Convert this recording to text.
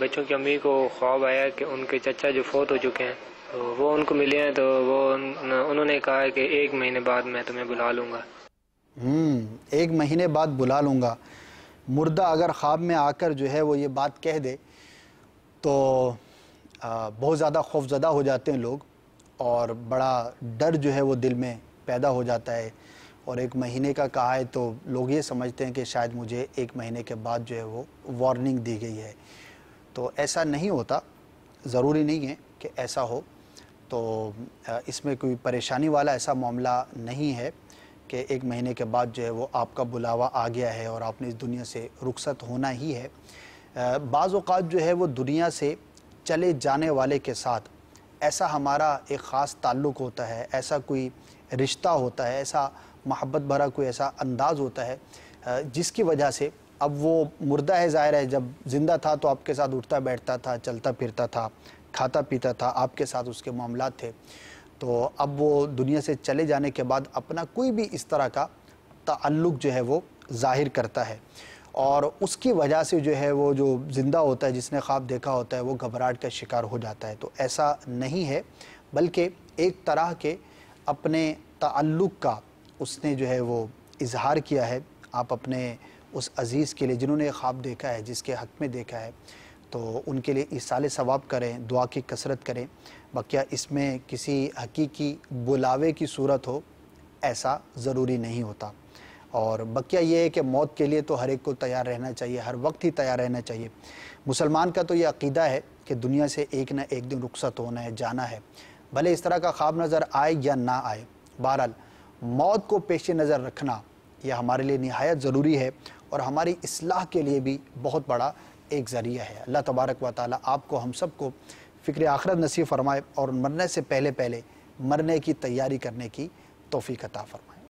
बच्चों की अम्मी को ख्वाब आया कि उनके चचा जो फोत हो चुके हैं तो वो उनको मिले हैं तो वो उन, उन्होंने कहा है कि एक महीने बाद मैं तुम्हें बुला लूँगा हम्म, एक महीने बाद बुला लूँगा मुर्दा अगर ख्वाब में आकर जो है वो ये बात कह दे तो आ, बहुत ज़्यादा खौफजदा हो जाते हैं लोग और बड़ा डर जो है वो दिल में पैदा हो जाता है और एक महीने का कहा है तो लोग ये समझते हैं कि शायद मुझे एक महीने के बाद जो है वो वार्निंग दी गई है तो ऐसा नहीं होता ज़रूरी नहीं है कि ऐसा हो तो इसमें कोई परेशानी वाला ऐसा मामला नहीं है कि एक महीने के बाद जो है वो आपका बुलावा आ गया है और आपने इस दुनिया से रुखसत होना ही है बाज़ात जो है वो दुनिया से चले जाने वाले के साथ ऐसा हमारा एक ख़ास ताल्लुक़ होता है ऐसा कोई रिश्ता होता है ऐसा मोहब्बत भरा कोई ऐसा अंदाज़ होता है जिसकी वजह से अब वो मुर्दा है ज़ाहिर है जब ज़िंदा था तो आपके साथ उठता बैठता था चलता फिरता था खाता पीता था आपके साथ उसके मामला थे तो अब वो दुनिया से चले जाने के बाद अपना कोई भी इस तरह का ताल्लुक जो है वो ज़ाहिर करता है और उसकी वजह से जो है वो जो ज़िंदा होता है जिसने ख्वाब देखा होता है वो घबराहट का शिकार हो जाता है तो ऐसा नहीं है बल्कि एक तरह के अपने ताल्लुक का उसने जो है वो इजहार किया है आप अपने उस अज़ीज़ के लिए जिन्होंने ख्वाब देखा है जिसके हक में देखा है तो उनके लिए इसाल सवाब करें दुआ की कसरत करें बकिया इसमें किसी हकीकी बुलावे की सूरत हो ऐसा ज़रूरी नहीं होता और बकिया ये है कि मौत के लिए तो हर एक को तैयार रहना चाहिए हर वक्त ही तैयार रहना चाहिए मुसलमान का तो ये अकीदा है कि दुनिया से एक ना एक दिन रुखसत होना है जाना है भले इस तरह का ख्वाब नज़र आए या ना आए बहरहाल मौत को पेश नज़र रखना यह हमारे लिए नहायत ज़रूरी है और हमारी असलाह के लिए भी बहुत बड़ा एक ज़रिया है अल्लाह तबारक व ताली आपको हम सबको फ़िक्र आखरत नसीब फरमाए और मरने से पहले पहले मरने की तैयारी करने की तोफ़ी कता फरमाए